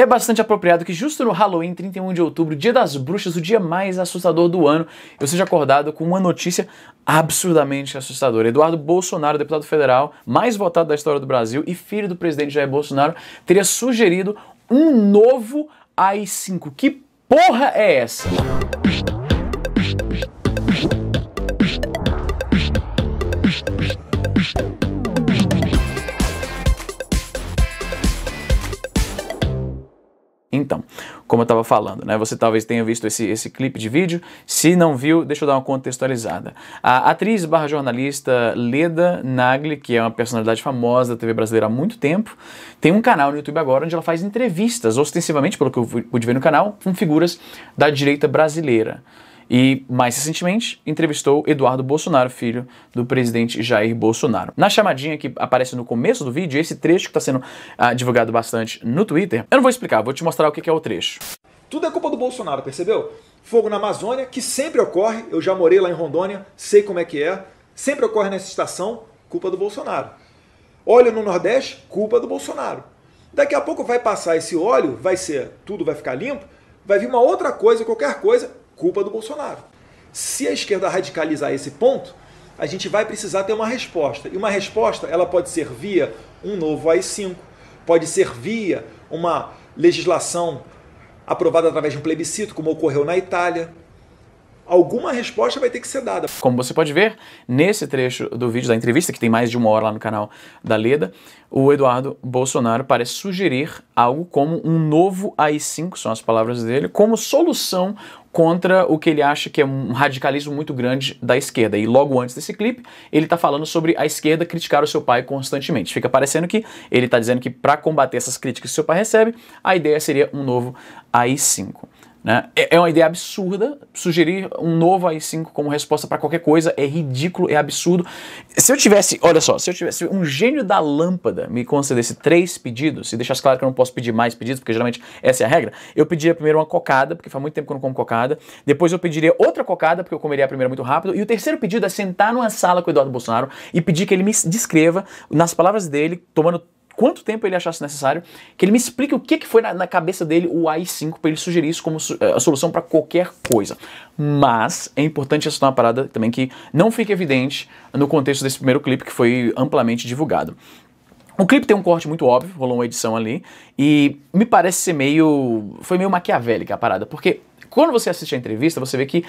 É bastante apropriado que justo no Halloween, 31 de outubro, dia das bruxas, o dia mais assustador do ano, eu seja acordado com uma notícia absurdamente assustadora. Eduardo Bolsonaro, deputado federal mais votado da história do Brasil e filho do presidente Jair Bolsonaro, teria sugerido um novo AI-5. Que porra é essa? Então, como eu estava falando, né? Você talvez tenha visto esse, esse clipe de vídeo. Se não viu, deixa eu dar uma contextualizada. A atriz barra jornalista Leda Nagli, que é uma personalidade famosa da TV brasileira há muito tempo, tem um canal no YouTube agora onde ela faz entrevistas, ostensivamente, pelo que eu pude ver no canal, com figuras da direita brasileira e, mais recentemente, entrevistou Eduardo Bolsonaro, filho do presidente Jair Bolsonaro. Na chamadinha que aparece no começo do vídeo, esse trecho que está sendo ah, divulgado bastante no Twitter, eu não vou explicar, vou te mostrar o que é o trecho. Tudo é culpa do Bolsonaro, percebeu? Fogo na Amazônia, que sempre ocorre, eu já morei lá em Rondônia, sei como é que é, sempre ocorre nessa estação, culpa do Bolsonaro. Óleo no Nordeste, culpa do Bolsonaro. Daqui a pouco vai passar esse óleo, vai ser, tudo vai ficar limpo, vai vir uma outra coisa, qualquer coisa, culpa do Bolsonaro. Se a esquerda radicalizar esse ponto, a gente vai precisar ter uma resposta. E uma resposta, ela pode ser via um novo AI-5, pode ser via uma legislação aprovada através de um plebiscito, como ocorreu na Itália, alguma resposta vai ter que ser dada. Como você pode ver, nesse trecho do vídeo da entrevista, que tem mais de uma hora lá no canal da Leda, o Eduardo Bolsonaro parece sugerir algo como um novo AI-5, são as palavras dele, como solução contra o que ele acha que é um radicalismo muito grande da esquerda. E logo antes desse clipe, ele está falando sobre a esquerda criticar o seu pai constantemente. Fica parecendo que ele está dizendo que para combater essas críticas que seu pai recebe, a ideia seria um novo AI-5. Né? É, é uma ideia absurda sugerir um novo ai 5 como resposta para qualquer coisa, é ridículo, é absurdo. Se eu tivesse, olha só, se eu tivesse um gênio da lâmpada me concedesse três pedidos, e deixasse claro que eu não posso pedir mais pedidos, porque geralmente essa é a regra, eu pediria primeiro uma cocada, porque faz muito tempo que eu não como cocada, depois eu pediria outra cocada, porque eu comeria a primeira muito rápido, e o terceiro pedido é sentar numa sala com o Eduardo Bolsonaro e pedir que ele me descreva, nas palavras dele, tomando quanto tempo ele achasse necessário, que ele me explique o que, que foi na, na cabeça dele o AI5 para ele sugerir isso como su eh, a solução para qualquer coisa. Mas é importante ressaltar uma parada também que não fica evidente no contexto desse primeiro clipe que foi amplamente divulgado. O clipe tem um corte muito óbvio, rolou uma edição ali, e me parece ser meio. Foi meio maquiavélica a parada, porque quando você assiste a entrevista, você vê que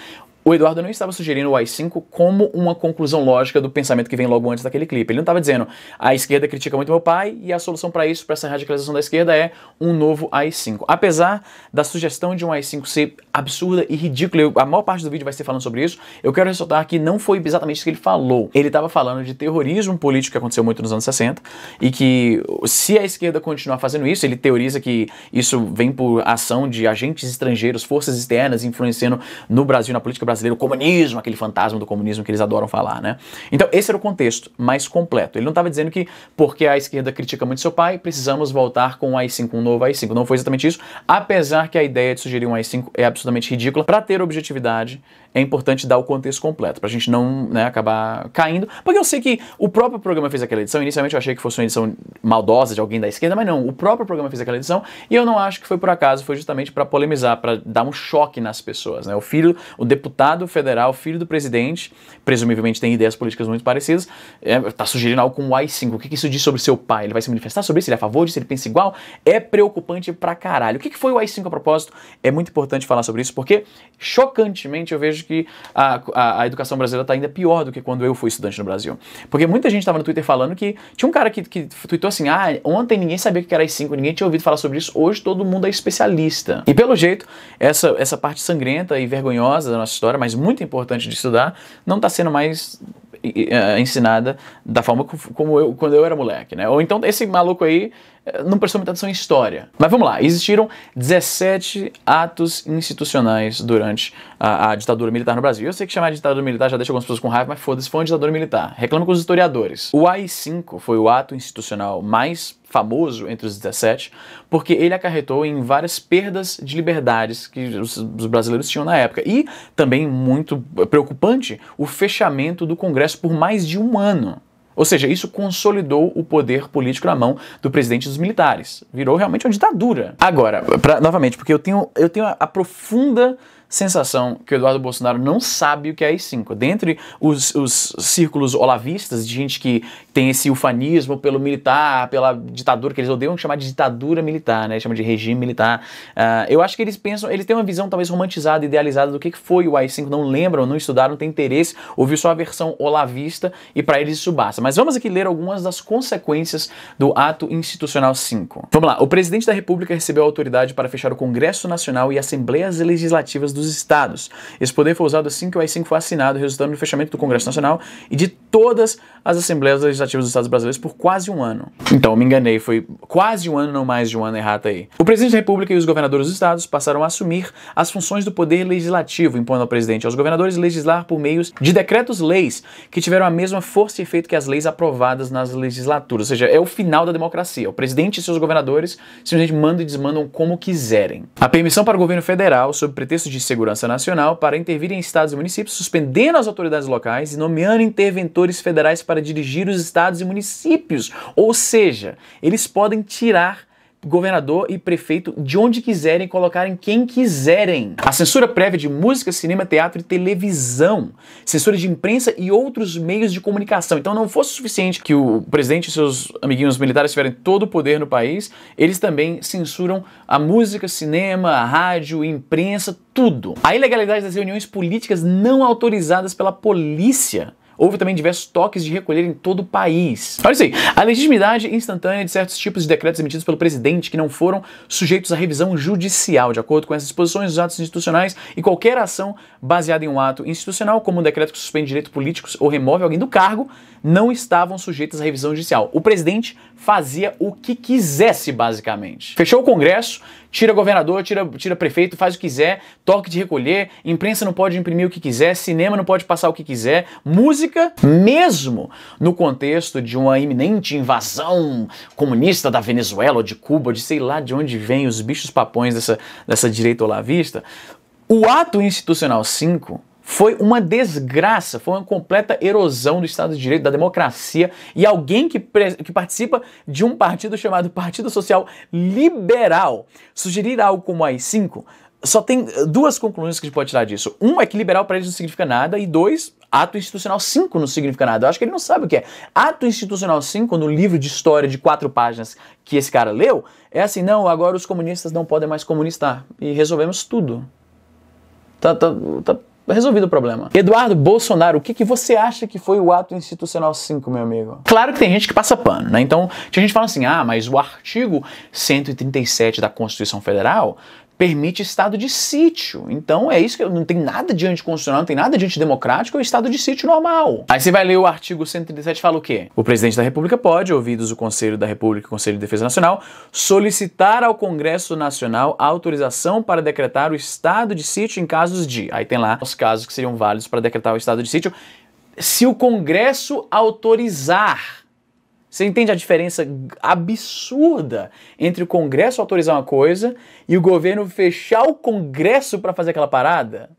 o Eduardo não estava sugerindo o AI-5 como uma conclusão lógica do pensamento que vem logo antes daquele clipe. Ele não estava dizendo a esquerda critica muito meu pai e a solução para isso, para essa radicalização da esquerda, é um novo AI-5. Apesar da sugestão de um AI-5 ser absurda e ridícula, a maior parte do vídeo vai ser falando sobre isso, eu quero ressaltar que não foi exatamente isso que ele falou. Ele estava falando de terrorismo político que aconteceu muito nos anos 60 e que se a esquerda continuar fazendo isso, ele teoriza que isso vem por ação de agentes estrangeiros, forças externas influenciando no Brasil, na política brasileira brasileiro, o comunismo, aquele fantasma do comunismo que eles adoram falar, né? Então, esse era o contexto mais completo. Ele não estava dizendo que porque a esquerda critica muito seu pai, precisamos voltar com o AI-5, um novo AI-5. Não foi exatamente isso, apesar que a ideia de sugerir um AI-5 é absolutamente ridícula para ter objetividade é importante dar o contexto completo, pra gente não né, acabar caindo. Porque eu sei que o próprio programa fez aquela edição, inicialmente eu achei que fosse uma edição maldosa de alguém da esquerda, mas não, o próprio programa fez aquela edição e eu não acho que foi por acaso, foi justamente para polemizar, para dar um choque nas pessoas. Né? O filho, o deputado federal, filho do presidente, presumivelmente tem ideias políticas muito parecidas, está é, sugerindo algo com o AI5. O que, que, isso diz sobre seu pai? Ele vai se manifestar sobre isso? Ele é a favor disso? Ele pensa igual? É preocupante pra caralho. O que, que foi o AI5 a propósito? É muito importante falar sobre isso porque, chocantemente, eu vejo hoje que a, a, a educação brasileira está ainda pior do que quando eu fui estudante no Brasil. Porque muita gente estava no Twitter falando que tinha um cara que, que tweetou assim: ah, ontem ninguém sabia o que era i 5, ninguém tinha ouvido falar sobre isso, hoje todo mundo é especialista. E pelo jeito, essa, essa parte sangrenta e vergonhosa da nossa história, mas muito importante de estudar, não está sendo mais é, ensinada da forma como eu quando eu era moleque, né? Ou então esse maluco aí eh, não prestou muita atenção em história. Mas vamos lá, existiram 17 atos institucionais durante a, a, ditadura militar no Brasil. Eu sei que chamar de ditadura militar já deixa algumas pessoas com raiva, mas foda-se, foi uma ditadura militar. Reclama com os historiadores. O AI-5 foi o ato institucional mais famoso entre os 17, porque ele acarretou em várias perdas de liberdades que os, os brasileiros tinham na época. E também muito preocupante, o fechamento do Congresso por mais de um ano. Ou seja, isso consolidou o poder político na mão do presidente dos militares. Virou realmente uma ditadura. Agora, pra, novamente, porque eu tenho, eu tenho a, a profunda sensação que o Eduardo Bolsonaro não sabe o que é AI-5. Dentre os, os círculos olavistas, de gente que tem esse ufanismo pelo militar, pela ditadura, que eles odeiam chamar de ditadura militar, né? Chama de regime militar. Uh, eu acho que eles pensam, eles têm uma visão talvez romantizada, idealizada do que foi o AI-5, não lembram, não estudaram, não têm interesse, ouviu só a versão olavista e para eles isso basta. Mas vamos aqui ler algumas das consequências do ato institucional 5. Vamos lá. O presidente da República recebeu autoridade para fechar o Congresso Nacional e Assembleias Legislativas do dos estados. Esse poder foi usado assim que o AI-5 foi assinado, resultando no fechamento do Congresso Nacional e de todas as assembleias legislativas dos estados brasileiros por quase um ano. Então, me enganei, foi quase um ano, não mais de um ano errado aí. O presidente da República e os governadores dos estados passaram a assumir as funções do poder legislativo, impondo ao presidente aos governadores legislar por meios de decretos-leis que tiveram a mesma força e efeito que as leis aprovadas nas legislaturas. Ou seja, é o final da democracia. O presidente e seus governadores simplesmente mandam e desmandam como quiserem. A permissão para o governo federal, sob pretexto de Segurança Nacional para intervir em estados e municípios, suspendendo as autoridades locais e nomeando interventores federais para dirigir os estados e municípios. Ou seja, eles podem tirar governador e prefeito de onde quiserem, colocarem quem quiserem. A censura prévia de música, cinema, teatro e televisão, censura de imprensa e outros meios de comunicação. Então não fosse suficiente que o presidente e seus amiguinhos militares tiverem todo o poder no país, eles também censuram a música, cinema, a rádio, imprensa, tudo. A ilegalidade das reuniões políticas não autorizadas pela polícia Houve também diversos toques de recolher em todo o país. Olha isso aí. A legitimidade instantânea de certos tipos de decretos emitidos pelo presidente que não foram sujeitos a revisão judicial. De acordo com essas disposições, os atos institucionais e qualquer ação baseada em um ato institucional, como um decreto que suspende direitos políticos ou remove alguém do cargo, não estavam sujeitos à revisão judicial. O presidente fazia o que quisesse, basicamente. Fechou o Congresso, tira governador, tira, tira prefeito, faz o que quiser, toque de recolher, imprensa não pode imprimir o que quiser, cinema não pode passar o que quiser, música mesmo no contexto de uma iminente invasão comunista da Venezuela ou de Cuba, ou de sei lá de onde vem os bichos papões dessa, dessa direita olavista, o ato institucional 5 foi uma desgraça, foi uma completa erosão do Estado de Direito, da democracia, e alguém que, que participa de um partido chamado Partido Social Liberal sugerir algo como AI-5 só tem eh, duas conclusões que a gente pode tirar disso. Um é que liberal para eles não significa nada, e dois, ato institucional 5 não significa nada. Eu acho que ele não sabe o que é. Ato institucional 5, no livro de história de quatro páginas que esse cara leu, é assim: não, agora os comunistas não podem mais comunistar. E resolvemos tudo. Tá, tá, tá resolvido o problema. Eduardo Bolsonaro, o que, que você acha que foi o ato institucional 5, meu amigo? Claro que tem gente que passa pano, né? Então, tinha gente que fala assim: ah, mas o artigo 137 da Constituição Federal permite estado de sítio. Então é isso que não tem nada de anticonstitucional, não tem nada de antidemocrático, é o estado de sítio normal. Aí você vai ler o artigo 137 fala o quê? O presidente da República pode, ouvidos o Conselho da República e o Conselho de Defesa Nacional, solicitar ao Congresso Nacional autorização para decretar o estado de sítio em casos de. Aí tem lá os casos que seriam válidos para decretar o estado de sítio se o Congresso autorizar. Você entende a diferença absurda entre o Congresso autorizar uma coisa e o governo fechar o Congresso para fazer aquela parada?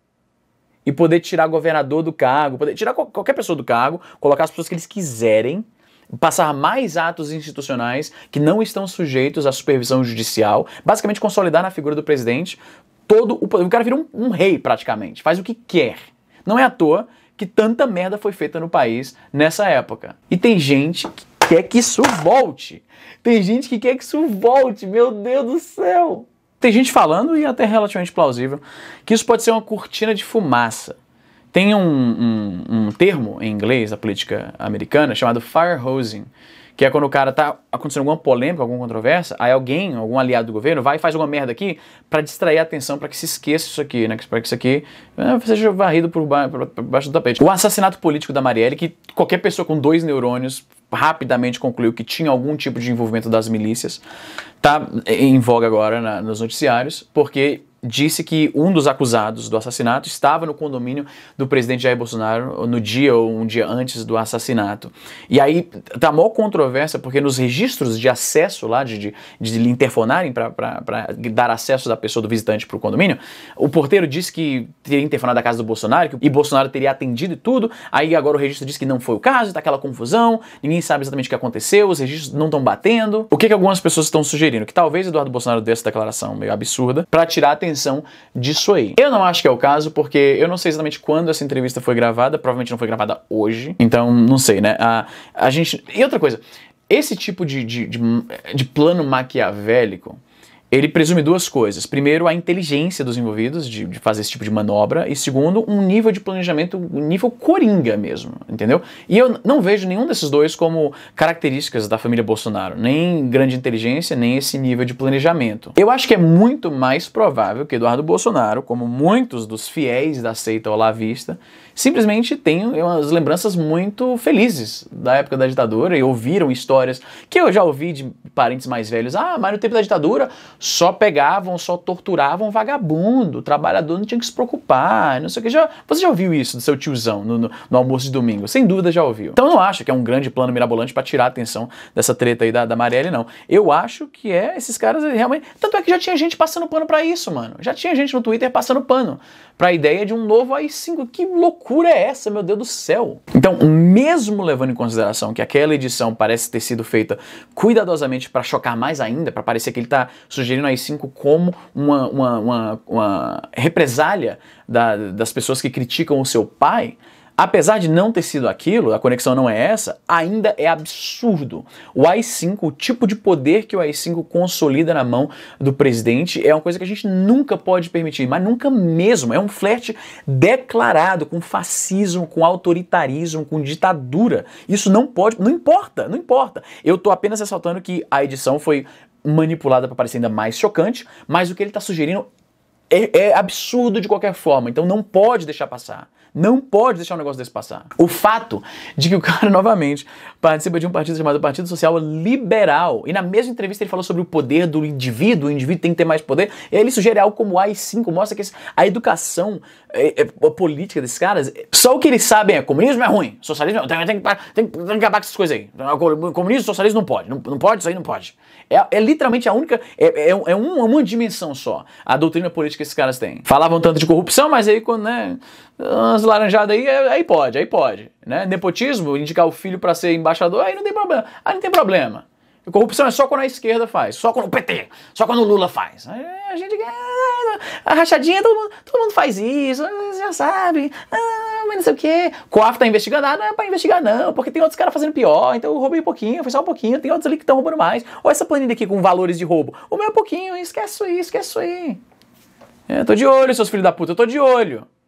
E poder tirar governador do cargo, poder tirar qualquer pessoa do cargo, colocar as pessoas que eles quiserem, passar mais atos institucionais que não estão sujeitos à supervisão judicial, basicamente consolidar na figura do presidente todo o poder. O cara vira um, um rei praticamente, faz o que quer. Não é à toa que tanta merda foi feita no país nessa época. E tem gente que quer que isso volte. Tem gente que quer que isso volte, meu Deus do céu. Tem gente falando, e até relativamente plausível, que isso pode ser uma cortina de fumaça. Tem um, um, um termo em inglês, da política americana, chamado fire hosing, que é quando o cara tá acontecendo alguma polêmica, alguma controvérsia, aí alguém, algum aliado do governo, vai e faz alguma merda aqui para distrair a atenção, para que se esqueça isso aqui, né? Para que isso aqui é, seja varrido por, baixo do tapete. O assassinato político da Marielle, que qualquer pessoa com dois neurônios rapidamente concluiu que tinha algum tipo de envolvimento das milícias, tá em voga agora na, nos noticiários, porque disse que um dos acusados do assassinato estava no condomínio do presidente Jair Bolsonaro no dia ou um dia antes do assassinato. E aí tá mó controvérsia, porque nos registros de acesso lá, de, de, de interfonarem para dar acesso da pessoa, do visitante para o condomínio, o porteiro disse que teria interfonado a casa do Bolsonaro que, e Bolsonaro teria atendido e tudo. Aí agora o registro diz que não foi o caso, está aquela confusão, ninguém sabe exatamente o que aconteceu, os registros não estão batendo. O que, que algumas pessoas estão sugerindo? Que talvez Eduardo Bolsonaro desse essa declaração meio absurda para tirar a atenção compreensão disso aí. Eu não acho que é o caso, porque eu não sei exatamente quando essa entrevista foi gravada, provavelmente não foi gravada hoje, então não sei, né? A, a gente. E outra coisa, esse tipo de, de, de, de plano maquiavélico ele presume duas coisas. Primeiro, a inteligência dos envolvidos de, de, fazer esse tipo de manobra. E segundo, um nível de planejamento, um nível coringa mesmo, entendeu? E eu não vejo nenhum desses dois como características da família Bolsonaro. Nem grande inteligência, nem esse nível de planejamento. Eu acho que é muito mais provável que Eduardo Bolsonaro, como muitos dos fiéis da seita olavista, simplesmente tenham umas lembranças muito felizes da época da ditadura e ouviram histórias que eu já ouvi de parentes mais velhos. Ah, mas no tempo da ditadura só pegavam, só torturavam vagabundo, o trabalhador não tinha que se preocupar, não sei o que. Já, você já ouviu isso do seu tiozão no, no, no almoço de domingo? Sem dúvida já ouviu. Então não acho que é um grande plano mirabolante para tirar a atenção dessa treta aí da, da Marielle, não. Eu acho que é esses caras realmente. Tanto é que já tinha gente passando pano para isso, mano. Já tinha gente no Twitter passando pano para a ideia de um novo ai 5 Que loucura é essa, meu Deus do céu? Então, mesmo levando em consideração que aquela edição parece ter sido feita cuidadosamente para chocar mais ainda, para parecer que ele está sugerindo o ai 5 como uma, uma, uma, uma represália da, das pessoas que criticam o seu pai, Apesar de não ter sido aquilo, a conexão não é essa, ainda é absurdo. O AI-5, o tipo de poder que o AI-5 consolida na mão do presidente, é uma coisa que a gente nunca pode permitir, mas nunca mesmo. É um flerte declarado com fascismo, com autoritarismo, com ditadura. Isso não pode, não importa, não importa. Eu estou apenas ressaltando que a edição foi manipulada para parecer ainda mais chocante, mas o que ele está sugerindo é, é absurdo de qualquer forma, então não pode deixar passar. Não pode deixar um negócio desse passar. O fato de que o cara, novamente, participa de um partido chamado Partido Social Liberal, e na mesma entrevista ele falou sobre o poder do indivíduo, o indivíduo tem que ter mais poder, ele sugere algo como AI-5, mostra que a educação é, é, a política desses caras, é, só o que eles sabem é comunismo é ruim, socialismo é tem, tem, tem, tem que acabar com essas coisas aí. Então, comunismo, socialismo não pode, não, não pode, isso aí não pode. É, é literalmente a única, é, é, é, é uma dimensão só, a doutrina política que esses caras têm. Falavam tanto de corrupção, mas aí quando, né umas laranjadas aí, é, aí pode, aí pode. Né? Nepotismo, indicar o filho para ser embaixador, aí não tem problema. Aí não tem problema. corrupção é só quando a esquerda faz, só quando o PT, só quando o Lula faz. a gente. Ah, a rachadinha, todo mundo, todo mundo faz isso, ah, já sabe. Ah, mas não sei o quê. COAF tá investigando, ah, não é pra investigar, não, porque tem outros caras fazendo pior, então eu roubei um pouquinho, foi só um pouquinho, tem outros ali que estão roubando mais. Ou essa planilha aqui com valores de roubo. O meu é pouquinho, esquece isso aí, esquece isso aí. É, tô de olho, seus filhos da puta, eu tô de olho.